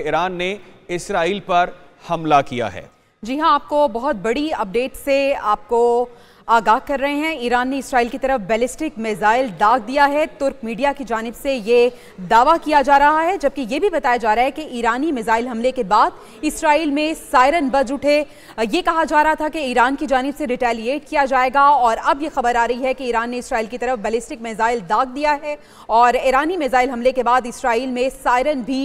Iran ने Israel पर हमला किया है जी हाँ आपको बहुत बड़ी अपडेट से आपको आगाह कर रहे हैं ईरान ने इसराइल की तरफ बैलिस्टिक मिसाइल दाग दिया है तुर्क मीडिया की जानब से ये दावा किया जा रहा है जबकि ये भी बताया जा रहा है कि ईरानी मिसाइल हमले के बाद इसराइल में सायरन बज उठे ये कहा जा रहा था कि ईरान की जानब से रिटेलिएट किया जाएगा और अब ये खबर आ रही है कि ईरान ने इसराइल की तरफ बैलिस्टिक मिसाइल दाग दिया है और ईरानी मिसाइल हमले के बाद इसराइल में सायरन भी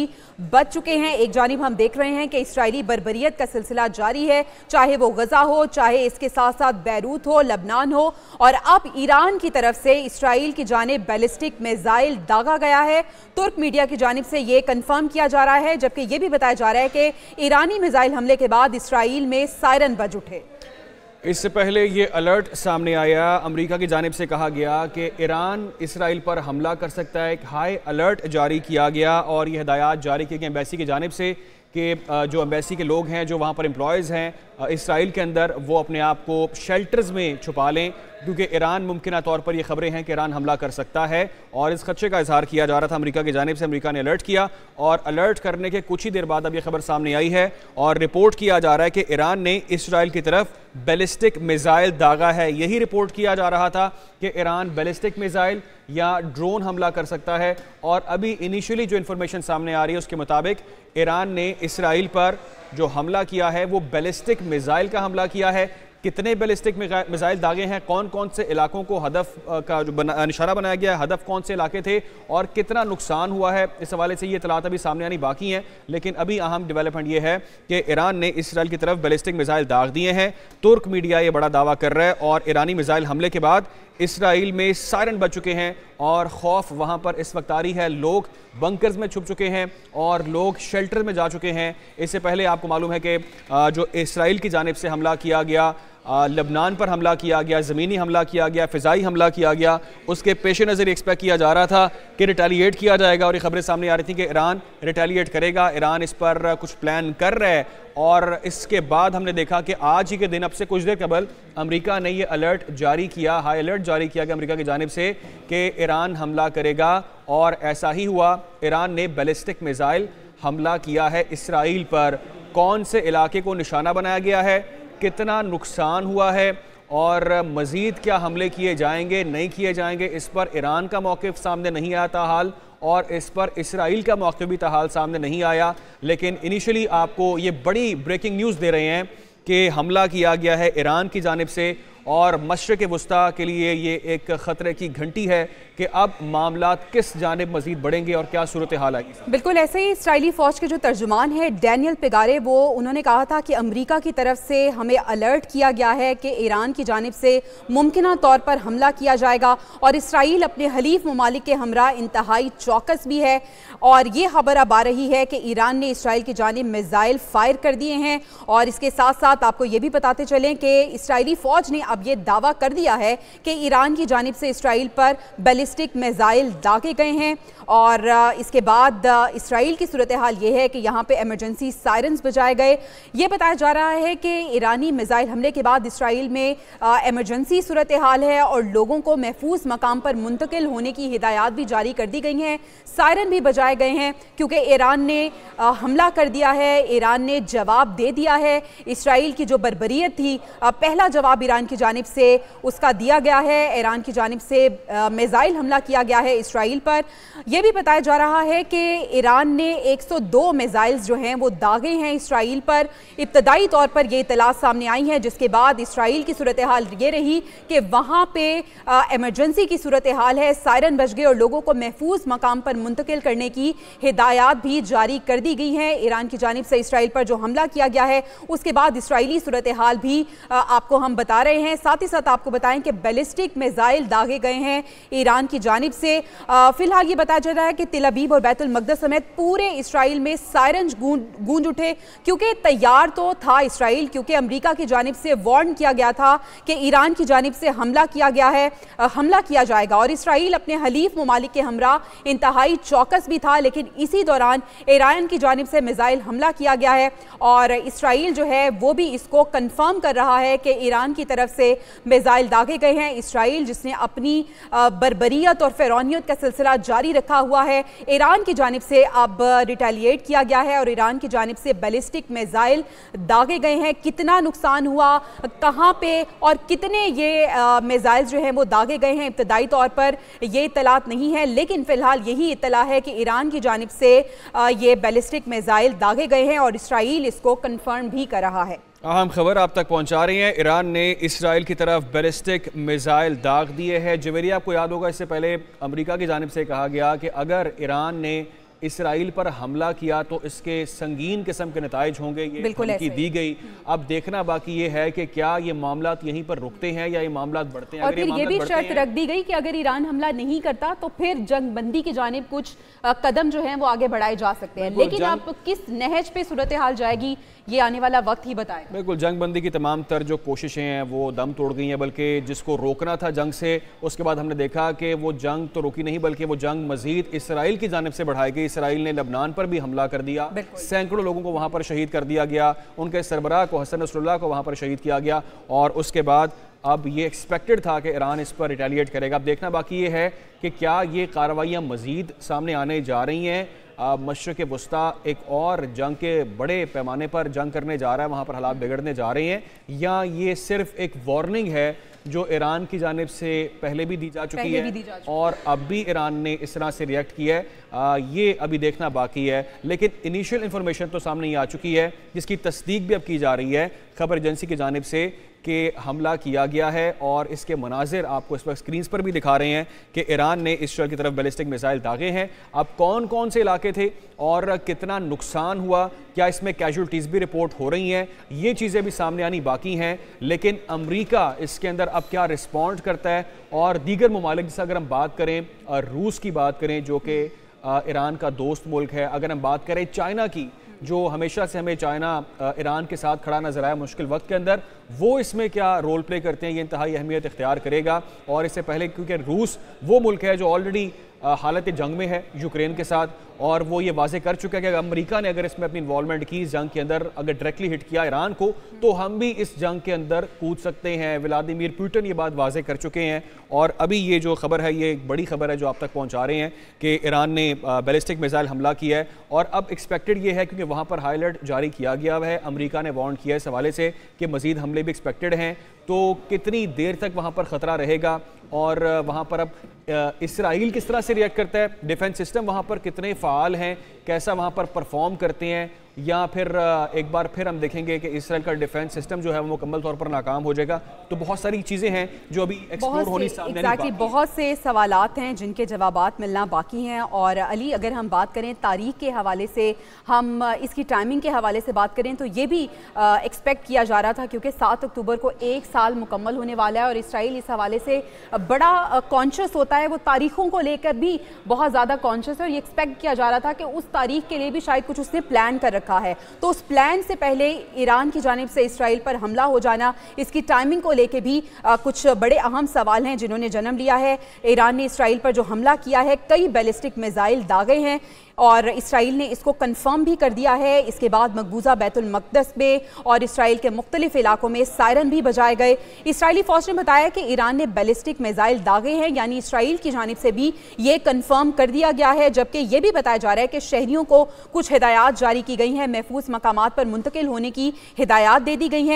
बच चुके हैं एक जानब हम देख रहे हैं कि इसराइली बरबरीत का सिलसिला जारी है चाहे वो गजा हो चाहे इसके साथ साथ बैरूत हो लबनान हो और अब ईरान की तरफ से इसराइल की जानब बैलिस्टिक मिज़ाइल दागा गया है तुर्क मीडिया की जानब से ये कन्फर्म किया जा रहा है जबकि ये भी बताया जा रहा है कि ईरानी मिज़ाइल हमले के बाद इसराइल में सायरन बज उठे इससे पहले ये अलर्ट सामने आया अमेरिका की जानब से कहा गया कि ईरान इसराइल पर हमला कर सकता है एक हाई अलर्ट जारी किया गया और ये हदायत जारी की गई एम्बेसी की जानब से कि जो एम्बेसी के लोग हैं जो वहाँ पर एम्प्लॉयज़ हैं इसराइल के अंदर वो अपने आप को शेल्टर्स में छुपा लें क्योंकि ईरान मुमकिन तौर पर यह खबरें हैं कि ईरान हमला कर सकता है और इस खदशे का इजहार किया जा रहा था अमरीका की जानब से अमरीका ने अलर्ट किया और अलर्ट करने के कुछ ही देर बाद अब यह खबर सामने आई है और रिपोर्ट किया जा रहा है कि ईरान ने इसराइल की तरफ बैलिस्टिक मिज़ाइल दागा है यही रिपोर्ट किया जा रहा था कि ईरान बैलिस्टिक मिज़ाइल या ड्रोन हमला कर सकता है और अभी इनिशियली जो इन्फॉर्मेशन सामने आ रही है उसके मुताबिक ईरान ने इसराइल पर जो हमला किया है वो बैलिस्टिक मिज़ाइल का हमला किया है कितने बैलिस्टिक मिसाइल दागे हैं कौन कौन से इलाकों को हदफ का जो बना, निशाना बनाया गया है हदफ कौन से इलाके थे और कितना नुकसान हुआ है इस हवाले से ये इतलात अभी सामने आनी बाकी हैं लेकिन अभी अहम डेवलपमेंट ये है कि ईरान ने इसराइल की तरफ बैलिस्टिक मिसाइल दाग दिए हैं तुर्क मीडिया ये बड़ा दावा कर रहा है और ईरानी मिसाइल हमले के बाद इसराइल में सायरन बज चुके हैं और खौफ वहाँ पर इस वक्त आ रही है लोग बंकर्स में छुप चुके हैं और लोग शेल्टर में जा चुके हैं इससे पहले आपको मालूम है कि जो इसराइल की जानब से हमला किया गया लबनान पर हमला किया गया ज़मीनी हमला किया गया फ़िज़ाई हमला किया गया उसके पेश नज़र एक्सपेक्ट किया जा रहा था कि रिटेलीट किया जाएगा और ये खबरें सामने आ रही थी कि ईरान रिटेलीट करेगा ईरान इस पर कुछ प्लान कर रहा है और इसके बाद हमने देखा कि आज ही के दिन अब से कुछ देर कबल अमरीका ने ये अलर्ट जारी किया हाई अलर्ट जारी किया कि अमरीका की जानब से कि ईरान हमला करेगा और ऐसा ही हुआ ईरान ने बैलिस्टिक मिज़ाइल हमला किया है इसराइल पर कौन से इलाके को निशाना बनाया गया है कितना नुकसान हुआ है और मज़ीद क्या हमले किए जाएंगे नहीं किए जाएंगे इस पर ईरान का मौक़ सामने नहीं आता हाल और इस पर इसराइल का मौक़ भी तहाल सामने नहीं आया लेकिन इनिशियली आपको ये बड़ी ब्रेकिंग न्यूज़ दे रहे हैं कि हमला किया गया है ईरान की जानब से और मशरक़ वस्ती के लिए ये एक ख़तरे की घंटी है कि अब मामला किस जानब मजीद बढ़ेंगे और क्या सूरत हाल आएगी बिल्कुल ऐसे ही इसराइली फ़ौज के जो तर्जुमान है डैनियल पिगारे वो उन्होंने कहा था कि अमरीका की तरफ से हमें अलर्ट किया गया है कि ईरान की जानब से मुमकिन तौर पर हमला किया जाएगा और इसराइल अपने हलीफ ममालिक के हमरा इंतहाई चौकस भी है और ये खबर अब आ रही है कि ईरान ने इसराइल की जानब मिज़ाइल फ़ायर कर दिए हैं और इसके साथ साथ आपको ये भी बताते चलें कि इसराइली फ़ौज ने अब ये दावा कर दिया है कि ईरान की जानब से इसराइल पर बैलिस्टिक मिज़ाइल दागे गए हैं और इसके बाद इसराइल की सूरत हाल ये है कि यहाँ पर एमरजेंसी सायरनस बजाए गए ये बताया जा रहा है कि ईरानी मिज़ाइल हमले के बाद इसराइल में एमरजेंसी सूरत हाल है और लोगों को महफूज मकाम पर मुंतकिल होने की हिदायत भी जारी कर दी गई हैं सायरन भी बजाए गए हैं क्योंकि ईरान ने हमला कर दिया है ईरान ने जवाब दे दिया है इसराइल की जो बरबरीत थी पहला जवाब ईरान की जानब से उसका दिया गया है ईरान की जानब से मिज़ाइल हमला किया गया है इसराइल पर यह भी बताया जा रहा है कि ईरान ने 102 मिज़ाइल्स जो हैं वो दागे हैं इसराइल पर इब्तदाई तौर पर यह इतलाश सामने आई है जिसके बाद इसराइल की सूरत हाल ये रही कि वहाँ पर एमरजेंसी की सूरत हाल है सायरन बज गए और लोगों को महफूज मकाम पर मुंतकिल करने की हिदायत भी जारी कर दी गई हैं ईरान की जानब से इसराइल पर जो हमला किया गया है उसके बाद इसराइली सूरत हाल भी आपको हम बता रहे हैं साथ ही साथ आपको बताएं कि बैलिस्टिक मिज़ाइल दागे गए हैं ईरान की जानब से फिलहाल ये बताया जा रहा है कि तिलबीब और बैतुलमकदस समेत पूरे इसराइल में सायरंज गूंज उठे क्योंकि तैयार तो था इसराइल क्योंकि अमरीका की जानब से वार्न किया गया था कि ईरान की जानब से हमला किया गया है हमला किया जाएगा और इसराइल अपने हलीफ ममालिक के हमरा इंतहाई चौकस भी था लेकिन इसी दौरान ईरान की जानब से मिज़ाइल हमला किया गया है और इसराइल जो है वो भी इसको कन्फर्म कर रहा है कि ईरान की तरफ से मिज़ाइल दागे गए हैं इसराइल जिसने अपनी बरबरीत और फ़िरौनीत का सिलसिला जारी रखा हुआ है ईरान की जानब से अब रिटेलिएट किया गया है और ईरान की जानब से बैलिस्टिक मिज़ाइल दागे गए हैं कितना नुकसान हुआ कहाँ पर और कितने ये मिज़ाइल जो हैं वो दागे गए हैं इब्तदाई तौर पर ये इतलात नहीं है लेकिन फ़िलहाल यही इतला है कि ईरान की जानब से ये बैलिस्टिक मिज़ाइल दागे गए हैं और इसराइल इसको कन्फर्म भी कर रहा है अहम खबर आप तक पहुंचा रही है ईरान ने इसराइल की तरफ बैलिस्टिक मिसाइल दाग दिए हैं जवेरी आपको याद होगा इससे पहले अमेरिका की जानब से कहा गया कि अगर ईरान ने इसराइल पर हमला किया तो इसके संगीन किस्म के नतज होंगे ये की दी गई अब देखना बाकी ये है कि क्या ये मामला यहीं पर रुकते हैं या ये मामला बढ़ते हैं और फिर ये, ये भी शर्त रख दी गई कि अगर ईरान हमला नहीं करता तो फिर जंगबंदी की जानब कुछ कदम जो है वो आगे बढ़ाए जा सकते हैं लेकिन आप किस नहज पे सूरत हाल जाएगी ये आने वाला वक्त ही बताए बिल्कुल जंग बंदी की तमाम तर जो कोशिशें हैं वो दम तोड़ गई हैं बल्कि जिसको रोकना था जंग से उसके बाद हमने देखा कि वो जंग तो रुकी नहीं बल्कि वो जंग मजीद इसराइल की जानब से बढ़ाई गई इसराइल ने लबनान पर भी हमला कर दिया सैकड़ों लोगों को वहाँ पर शहीद कर दिया गया उनके सरबराह को हसन रसोल्ला को वहाँ पर शहीद किया गया और उसके बाद अब ये एक्सपेक्टेड था कि ईरान इस पर रिटेलिएट करेगा अब देखना बाकी ये है कि क्या ये कार्रवाइयाँ मज़ीद सामने आने जा रही हैं मशरक़ वस्ती एक और जंग के बड़े पैमाने पर जंग करने जा रहा है वहाँ पर हालात बिगड़ने जा रहे हैं या ये सिर्फ एक वार्निंग है जो ईरान की जानब से पहले भी दी जा चुकी है जा चुकी। और अब भी ईरान ने इस तरह से रिएक्ट किया है आ, ये अभी देखना बाकी है लेकिन इनिशियल इन्फॉर्मेशन तो सामने ही आ चुकी है जिसकी तस्दीक भी अब की जा रही है खबर एजेंसी की जानब से कि हमला किया गया है और इसके मनाजिर आपको इस वक्त स्क्रीन पर भी दिखा रहे हैं कि ईरान ने इसराइल की तरफ बैलिस्टिक मिसाइल दागे हैं अब कौन कौन से इलाके थे और कितना नुकसान हुआ क्या इसमें कैजुअलिटीज़ भी रिपोर्ट हो रही हैं ये चीज़ें भी सामने आनी बाकी हैं लेकिन अमरीका इसके अंदर अब क्या रिस्पॉन्ड करता है और दीगर ममालिक जैसे अगर हम बात करें रूस की बात करें जो कि ईरान का दोस्त मुल्क है अगर हम बात करें चाइना की जो हमेशा से हमें चाइना ईरान के साथ खड़ा नजर आया मुश्किल वक्त के अंदर वो इसमें क्या रोल प्ले करते हैं ये इंतहाई अहमियत इख्तियार करेगा और इससे पहले क्योंकि रूस वो मुल्क है जो ऑलरेडी हालत जंग में है यूक्रेन के साथ और वो ये वाजे कर चुका है कि अमेरिका ने अगर इसमें अपनी इन्वॉल्वमेंट की जंग के अंदर अगर डायरेक्टली हिट किया ईरान को तो हम भी इस जंग के अंदर कूद सकते हैं व्लादिमिर पुटिन ये बात वाजे कर चुके हैं और अभी ये जो खबर है ये एक बड़ी खबर है जो आप तक पहुँचा रहे हैं कि ईरान ने बैलिस्टिक मिज़ाइल हमला किया है और अब एक्सपेक्टेड ये है क्योंकि वहाँ पर हाई अलर्ट जारी किया गया है अमरीका ने वॉन्ड किया है इस हवाले से कि मजीद हमले भी एक्सपेक्टेड हैं तो कितनी देर तक वहाँ पर ख़तरा रहेगा और वहाँ पर अब इसराइल किस तरह से रिएक्ट करता है डिफेंस सिस्टम वहाँ पर कितने फ़ाल हैं कैसा वहाँ पर परफॉर्म करते हैं या फिर एक बार फिर हम देखेंगे कि इसराइल का डिफेंस सिस्टम जो है वो मुकम्मल तौर पर नाकाम हो जाएगा तो बहुत सारी चीज़ें हैं जो अभी एक्सप्लोर होनी सामने exactly, बहुत से सवाल हैं जिनके जवाब मिलना बाकी हैं और अली अगर हम बात करें तारीख के हवाले से हम इसकी टाइमिंग के हवाले से बात करें तो ये भी एक्सपेक्ट किया जा रहा था क्योंकि सात अक्टूबर को एक साल मुकम्मल होने वाला है और इसराइल इस हवाले से बड़ा कॉन्शियस होता है वो तारीखों को लेकर भी बहुत ज़्यादा कॉन्शियस है और ये एक्सपेक्ट किया जा रहा था कि उस तारीख के लिए भी शायद कुछ उसने प्लान कर रखा रखा है तो उस प्लान से पहले ईरान की जानब से इसराइल पर हमला हो जाना इसकी टाइमिंग को लेकर भी कुछ बड़े अहम सवाल हैं जिन्होंने जन्म लिया है ईरान ने इसराइल पर जो हमला किया है कई बैलिस्टिक मिज़ाइल दागे हैं और इसराइल ने इसको कन्फर्म भी कर दिया है इसके बाद मकबूजा बैतुलमकदस में और इसराइल के मुख्तलिफ इलाकों में सायरन भी बजाए गए इसराइली फौज ने बताया कि ईरान ने बैलिस्टिक मिज़ाइल दागे हैं यानी इसराइल की जानब से भी ये कन्फर्म कर दिया गया है जबकि ये भी बताया जा रहा है कि शहरीों को कुछ हिदायत जारी की गई हैं महफूज मकाम पर मुंतकिल होने की हिदायत दे दी गई हैं